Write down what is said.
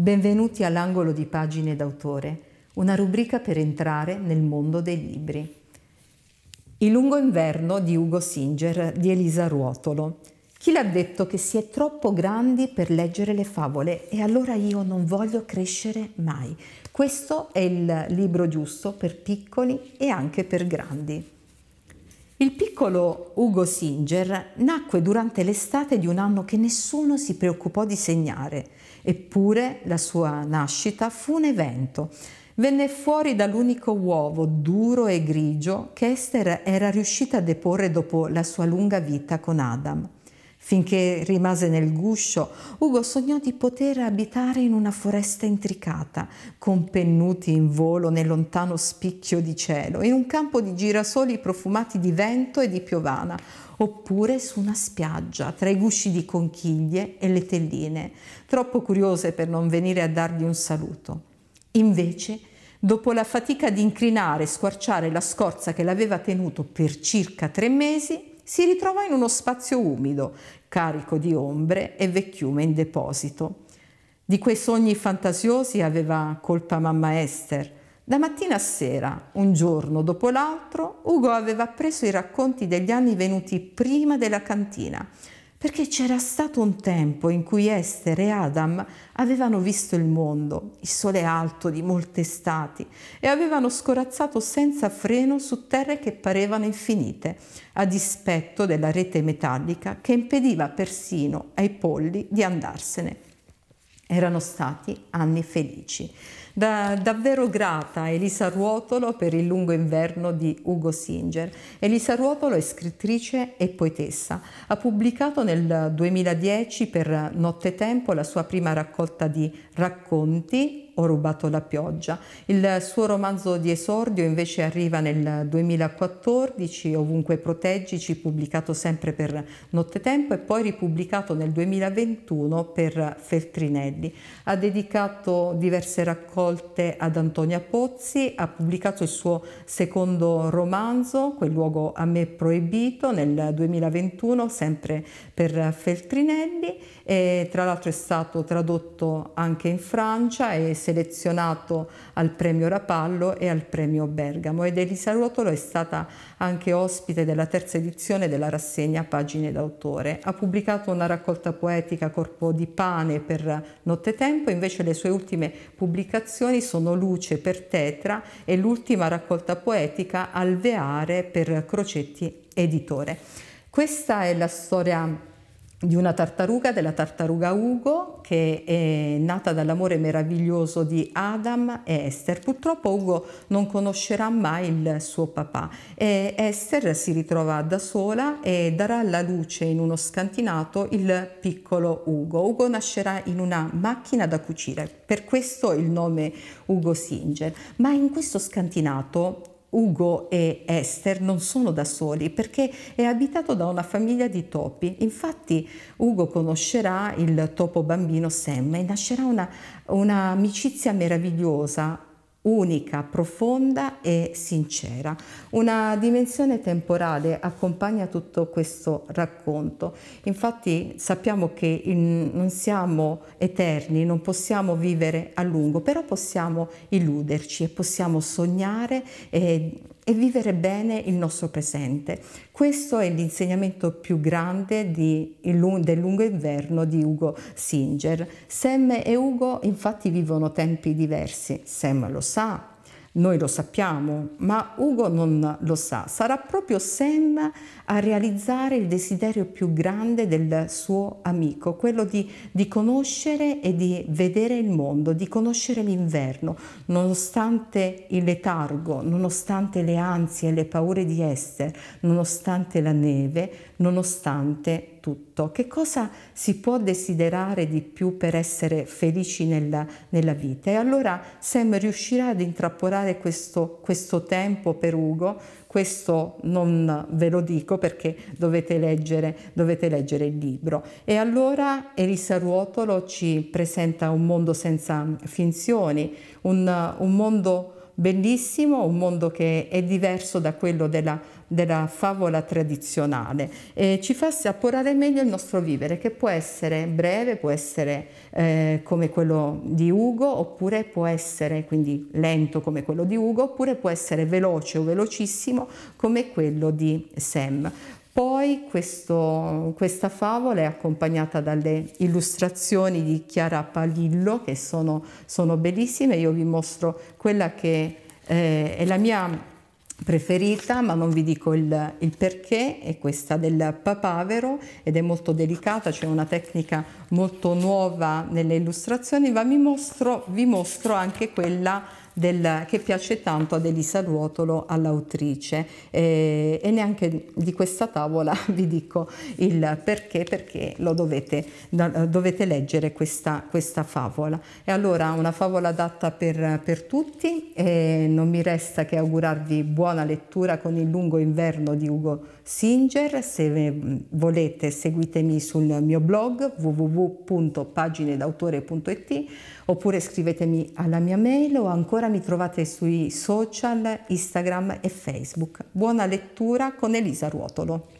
Benvenuti all'angolo di pagine d'autore, una rubrica per entrare nel mondo dei libri. Il lungo inverno di Ugo Singer di Elisa Ruotolo. Chi l'ha detto che si è troppo grandi per leggere le favole e allora io non voglio crescere mai. Questo è il libro giusto per piccoli e anche per grandi. Il piccolo Ugo Singer nacque durante l'estate di un anno che nessuno si preoccupò di segnare, eppure la sua nascita fu un evento. Venne fuori dall'unico uovo duro e grigio che Esther era riuscita a deporre dopo la sua lunga vita con Adam. Finché rimase nel guscio, Ugo sognò di poter abitare in una foresta intricata, con pennuti in volo nel lontano spicchio di cielo in un campo di girasoli profumati di vento e di piovana, oppure su una spiaggia tra i gusci di conchiglie e le telline, troppo curiose per non venire a dargli un saluto. Invece, dopo la fatica di incrinare e squarciare la scorza che l'aveva tenuto per circa tre mesi, si ritrovò in uno spazio umido, carico di ombre e vecchiume in deposito. Di quei sogni fantasiosi aveva colpa mamma Esther. Da mattina a sera, un giorno dopo l'altro, Ugo aveva preso i racconti degli anni venuti prima della cantina perché c'era stato un tempo in cui Esther e Adam avevano visto il mondo, il sole alto di molte stati, e avevano scorazzato senza freno su terre che parevano infinite, a dispetto della rete metallica che impediva persino ai polli di andarsene. Erano stati anni felici. Da, davvero grata Elisa Ruotolo per il lungo inverno di Ugo Singer. Elisa Ruotolo è scrittrice e poetessa. Ha pubblicato nel 2010 per Nottetempo la sua prima raccolta di racconti ho rubato la pioggia. Il suo romanzo di esordio invece arriva nel 2014, Ovunque proteggici, pubblicato sempre per Nottetempo e poi ripubblicato nel 2021 per Feltrinelli. Ha dedicato diverse raccolte rivolte ad Antonia Pozzi, ha pubblicato il suo secondo romanzo, Quel luogo a me proibito, nel 2021, sempre per Feltrinelli, e tra l'altro è stato tradotto anche in Francia e selezionato al premio Rapallo e al premio Bergamo ed Elisa Ruotolo è stata anche ospite della terza edizione della rassegna Pagine d'autore. Ha pubblicato una raccolta poetica Corpo di pane per Nottetempo, invece le sue ultime pubblicazioni creazioni sono Luce per Tetra e l'ultima raccolta poetica Alveare per Crocetti Editore. Questa è la storia di una tartaruga, della tartaruga Ugo, che è nata dall'amore meraviglioso di Adam e Esther. Purtroppo Ugo non conoscerà mai il suo papà e Esther si ritrova da sola e darà alla luce in uno scantinato il piccolo Ugo. Ugo nascerà in una macchina da cucire, per questo il nome Ugo Singer. Ma in questo scantinato Ugo e Esther non sono da soli perché è abitato da una famiglia di topi. Infatti Ugo conoscerà il topo bambino Sam e nascerà una, un'amicizia meravigliosa unica, profonda e sincera. Una dimensione temporale accompagna tutto questo racconto. Infatti sappiamo che in, non siamo eterni, non possiamo vivere a lungo, però possiamo illuderci e possiamo sognare e e vivere bene il nostro presente. Questo è l'insegnamento più grande di, del lungo inverno di Ugo Singer. Sam e Ugo infatti vivono tempi diversi, Sam lo sa, noi lo sappiamo, ma Ugo non lo sa. Sarà proprio Sam a realizzare il desiderio più grande del suo amico, quello di, di conoscere e di vedere il mondo, di conoscere l'inverno, nonostante il letargo, nonostante le ansie e le paure di Esther, nonostante la neve, nonostante tutto, che cosa si può desiderare di più per essere felici nella, nella vita? E allora Sam riuscirà ad intrappolare questo, questo tempo per Ugo, questo non ve lo dico perché dovete leggere, dovete leggere, il libro. E allora Elisa Ruotolo ci presenta un mondo senza finzioni, un, un mondo bellissimo, un mondo che è diverso da quello della, della favola tradizionale e ci fa saporare meglio il nostro vivere che può essere breve, può essere eh, come quello di Ugo oppure può essere quindi lento come quello di Ugo oppure può essere veloce o velocissimo come quello di Sam. Poi questo, questa favola è accompagnata dalle illustrazioni di Chiara Palillo che sono, sono bellissime, io vi mostro quella che eh, è la mia preferita, ma non vi dico il, il, perché, è questa del papavero ed è molto delicata, c'è cioè una tecnica molto nuova nelle illustrazioni, ma vi mostro, vi mostro anche quella del, che piace tanto ad Elisa Ruotolo, all'autrice. Eh, e neanche di questa tavola vi dico il perché, perché lo dovete, dovete leggere questa, questa favola. E allora una favola adatta per, per tutti e non mi resta che augurarvi buona lettura con il lungo inverno di Ugo Singer. Se volete seguitemi sul mio blog www.paginedautore.it oppure scrivetemi alla mia mail o ancora mi trovate sui social Instagram e Facebook. Buona lettura con Elisa Ruotolo.